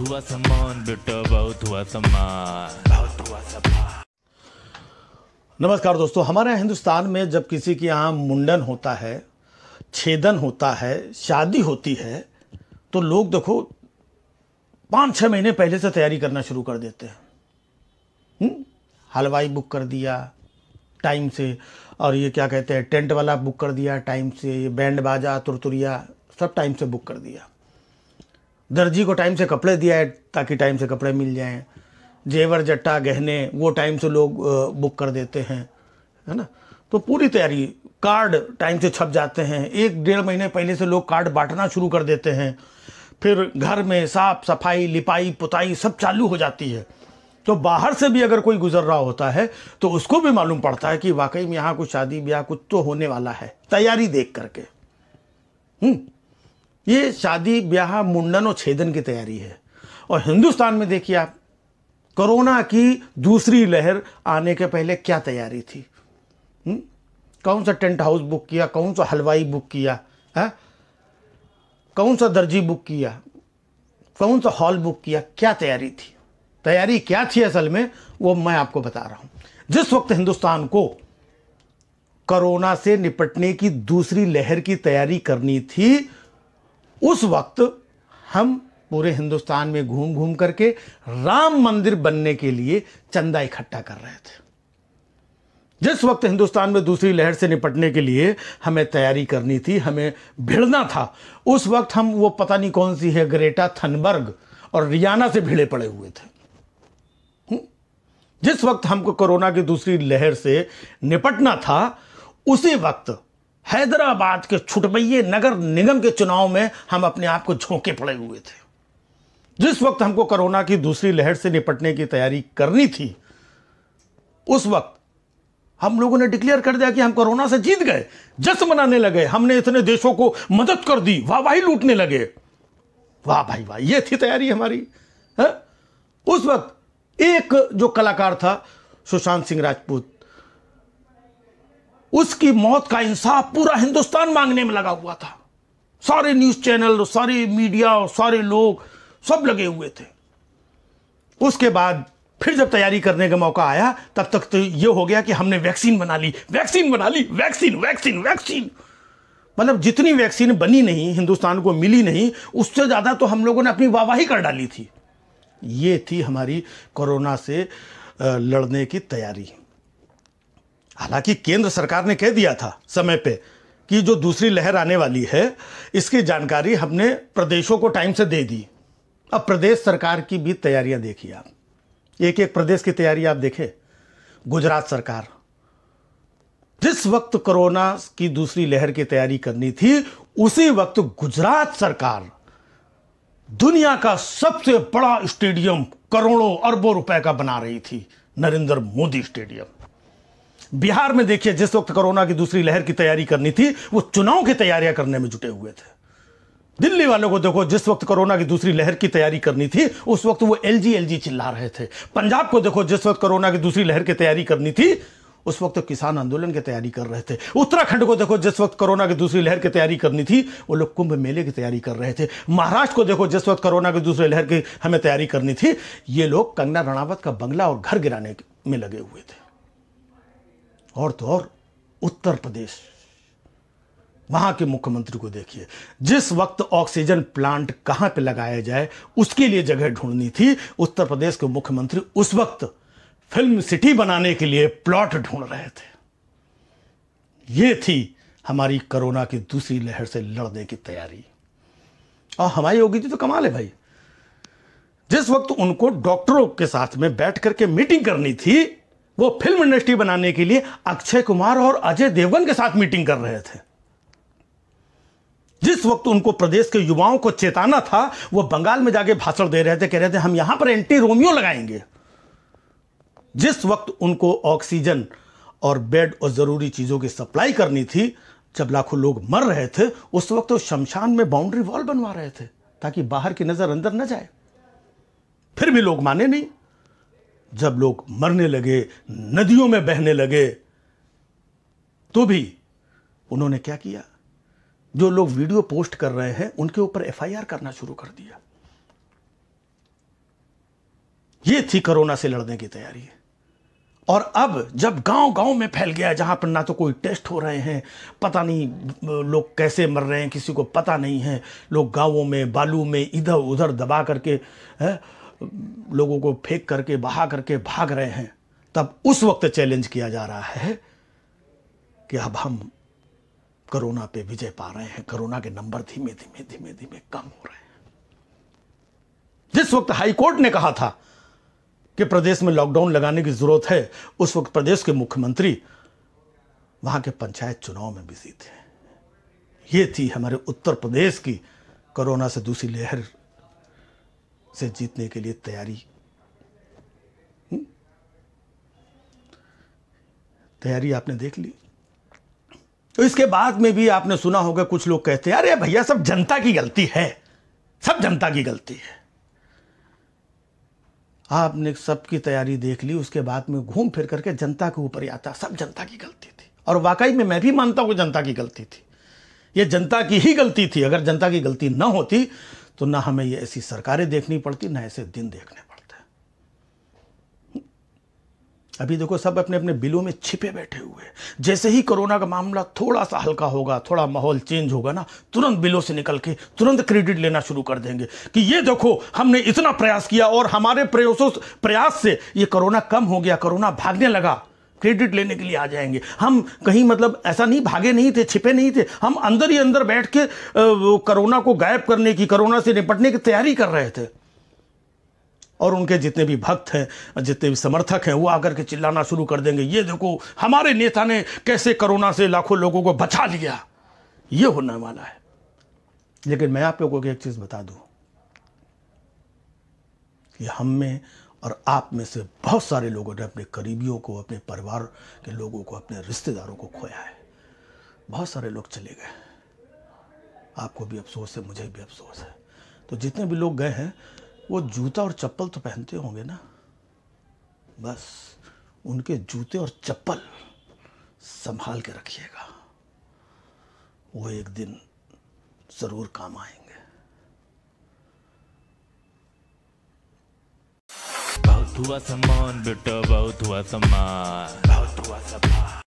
हुआ सम्मान बेटा बहुत हुआ सम्मान बहुत हुआ सम्मान नमस्कार दोस्तों हमारे हिंदुस्तान में जब किसी के यहाँ मुंडन होता है छेदन होता है शादी होती है तो लोग देखो पाँच छः महीने पहले से तैयारी करना शुरू कर देते हैं हम्म? हलवाई बुक कर दिया टाइम से और ये क्या कहते हैं टेंट वाला बुक कर दिया टाइम से ये बैंड बाजा तुरतुरिया सब टाइम से बुक कर दिया दर्जी को टाइम से कपड़े दिया है ताकि टाइम से कपड़े मिल जाएं जेवर जट्टा गहने वो टाइम से लोग बुक कर देते हैं है ना तो पूरी तैयारी कार्ड टाइम से छप जाते हैं एक डेढ़ महीने पहले से लोग कार्ड बांटना शुरू कर देते हैं फिर घर में साफ सफाई लिपाई पुताई सब चालू हो जाती है तो बाहर से भी अगर कोई गुजर रहा होता है तो उसको भी मालूम पड़ता है कि वाकई में यहाँ कुछ शादी ब्याह कुछ तो होने वाला है तैयारी देख करके हम्म ये शादी ब्याह मुंडन और छेदन की तैयारी है और हिंदुस्तान में देखिए आप कोरोना की दूसरी लहर आने के पहले क्या तैयारी थी हुँ? कौन सा टेंट हाउस बुक किया कौन सा हलवाई बुक किया है हाँ? कौन सा दर्जी बुक किया कौन सा हॉल बुक किया क्या तैयारी थी तैयारी क्या थी असल में वो मैं आपको बता रहा हूं जिस वक्त हिंदुस्तान को कोरोना से निपटने की दूसरी लहर की तैयारी करनी थी उस वक्त हम पूरे हिंदुस्तान में घूम घूम करके राम मंदिर बनने के लिए चंदा इकट्ठा कर रहे थे जिस वक्त हिंदुस्तान में दूसरी लहर से निपटने के लिए हमें तैयारी करनी थी हमें भिड़ना था उस वक्त हम वो पता नहीं कौन सी है ग्रेटा थनबर्ग और रियाना से भिड़े पड़े हुए थे जिस वक्त हमको कोरोना की दूसरी लहर से निपटना था उसी वक्त हैदराबाद के छुटबैये नगर निगम के चुनाव में हम अपने आप को झोंके पड़े हुए थे जिस वक्त हमको कोरोना की दूसरी लहर से निपटने की तैयारी करनी थी उस वक्त हम लोगों ने डिक्लेयर कर दिया कि हम कोरोना से जीत गए जश्न मनाने लगे हमने इतने देशों को मदद कर दी वाह वाहवाही लूटने लगे वाह भाई वाह ये थी तैयारी हमारी है हाँ? उस वक्त एक जो कलाकार था सुशांत सिंह राजपूत उसकी मौत का इंसाफ पूरा हिंदुस्तान मांगने में लगा हुआ था सारे न्यूज चैनल और सारे मीडिया और सारे लोग सब लगे हुए थे उसके बाद फिर जब तैयारी करने का मौका आया तब तक तो ये हो गया कि हमने वैक्सीन बना ली वैक्सीन बना ली वैक्सीन वैक्सीन वैक्सीन मतलब जितनी वैक्सीन बनी नहीं हिंदुस्तान को मिली नहीं उससे ज़्यादा तो हम लोगों ने अपनी वाहवाही कर डाली थी ये थी हमारी कोरोना से लड़ने की तैयारी हालांकि केंद्र सरकार ने कह दिया था समय पे कि जो दूसरी लहर आने वाली है इसकी जानकारी हमने प्रदेशों को टाइम से दे दी अब प्रदेश सरकार की भी तैयारियां देखिए आप एक एक प्रदेश की तैयारी आप देखें गुजरात सरकार जिस वक्त कोरोना की दूसरी लहर की तैयारी करनी थी उसी वक्त गुजरात सरकार दुनिया का सबसे बड़ा स्टेडियम करोड़ों अरबों रुपए का बना रही थी नरेंद्र मोदी स्टेडियम बिहार में देखिए जिस वक्त कोरोना की दूसरी लहर की तैयारी करनी थी वो चुनाव की तैयारियां करने में जुटे हुए थे दिल्ली वालों को देखो जिस वक्त कोरोना की दूसरी लहर की तैयारी करनी थी उस वक्त वो एल जी एल जी चिल्ला रहे थे पंजाब को देखो जिस वक्त कोरोना की दूसरी लहर की तैयारी करनी थी उस वक्त तो किसान आंदोलन की तैयारी कर रहे थे उत्तराखंड को देखो जिस वक्त कोरोना की दूसरी लहर की तैयारी करनी थी वो लोग कुंभ मेले की तैयारी कर रहे थे महाराष्ट्र को देखो जिस वक्त कोरोना की दूसरी लहर की हमें तैयारी करनी थी ये लोग कंगना रणावत का बंगला और घर गिराने में लगे हुए थे और तो और उत्तर प्रदेश वहां के मुख्यमंत्री को देखिए जिस वक्त ऑक्सीजन प्लांट कहां पे लगाया जाए उसके लिए जगह ढूंढनी थी उत्तर प्रदेश के मुख्यमंत्री उस वक्त फिल्म सिटी बनाने के लिए प्लॉट ढूंढ रहे थे ये थी हमारी कोरोना की दूसरी लहर से लड़ने की तैयारी और हमारी योगी जी तो कमाल है भाई जिस वक्त उनको डॉक्टरों के साथ में बैठ करके मीटिंग करनी थी वो फिल्म इंडस्ट्री बनाने के लिए अक्षय कुमार और अजय देवगन के साथ मीटिंग कर रहे थे जिस वक्त उनको प्रदेश के युवाओं को चेताना था वो बंगाल में जाके भाषण दे रहे थे कह रहे थे हम यहां पर एंटी रोमियो लगाएंगे जिस वक्त उनको ऑक्सीजन और बेड और ज़रूरी चीज़ों की सप्लाई करनी थी जब लाखों लोग मर रहे थे उस वक्त वो शमशान में बाउंड्री वॉल बनवा रहे थे ताकि बाहर की नज़र अंदर न जाए फिर भी लोग माने नहीं जब लोग मरने लगे नदियों में बहने लगे तो भी उन्होंने क्या किया जो लोग वीडियो पोस्ट कर रहे हैं उनके ऊपर एफआईआर करना शुरू कर दिया ये थी कोरोना से लड़ने की तैयारी और अब जब गांव गांव में फैल गया जहां पर ना तो कोई टेस्ट हो रहे हैं पता नहीं लोग कैसे मर रहे हैं किसी को पता नहीं है लोग गांवों में बालू में इधर उधर दबा करके है लोगों को फेंक करके बहा करके भाग रहे हैं तब उस वक्त चैलेंज किया जा रहा है कि अब हम कोरोना पे विजय पा रहे हैं कोरोना के नंबर धीमे धीमे धीमे धीमे कम हो रहे हैं जिस वक्त हाईकोर्ट ने कहा था कि प्रदेश में लॉकडाउन लगाने की जरूरत है उस वक्त प्रदेश के मुख्यमंत्री वहां के पंचायत चुनाव में बिजी थे ये थी हमारे उत्तर प्रदेश की कोरोना से दूसरी लहर से जीतने के लिए तैयारी हम्म? तैयारी आपने देख ली तो इसके बाद में भी आपने सुना होगा कुछ लोग कहते हैं अरे भैया सब जनता की गलती है सब जनता की गलती है आपने सबकी तैयारी देख ली उसके बाद में घूम फिर करके जनता के ऊपर आता सब जनता की गलती थी और वाकई में मैं भी मानता हूं जनता की गलती थी यह जनता की ही गलती थी अगर जनता की गलती ना होती तो ना हमें ये ऐसी सरकारें देखनी पड़ती ना ऐसे दिन देखने पड़ते अभी देखो सब अपने अपने बिलों में छिपे बैठे हुए जैसे ही कोरोना का मामला थोड़ा सा हल्का होगा थोड़ा माहौल चेंज होगा ना तुरंत बिलों से निकल के तुरंत क्रेडिट लेना शुरू कर देंगे कि ये देखो हमने इतना प्रयास किया और हमारे प्रयासों प्रयास से ये कोरोना कम हो गया कोरोना भागने लगा क्रेडिट लेने के लिए आ जाएंगे हम कहीं मतलब ऐसा नहीं भागे नहीं थे छिपे नहीं थे हम अंदर ही अंदर बैठ के कोरोना को गायब करने की कोरोना से निपटने की तैयारी कर रहे थे और उनके जितने भी भक्त हैं जितने भी समर्थक हैं वो आकर के चिल्लाना शुरू कर देंगे ये देखो हमारे नेता ने कैसे कोरोना से लाखों लोगों को बचा लिया ये होने वाला है लेकिन मैं आप लोगों को एक चीज़ बता दूँ कि हम में और आप में से बहुत सारे लोगों ने अपने करीबियों को अपने परिवार के लोगों को अपने रिश्तेदारों को खोया है बहुत सारे लोग चले गए आपको भी अफसोस है मुझे भी अफसोस है तो जितने भी लोग गए हैं वो जूता और चप्पल तो पहनते होंगे ना बस उनके जूते और चप्पल संभाल के रखिएगा वो एक दिन ज़रूर काम आएंगे हुआ सम्मान बेटा बहुत हुआ सम्मान बहुत हुआ सम्मान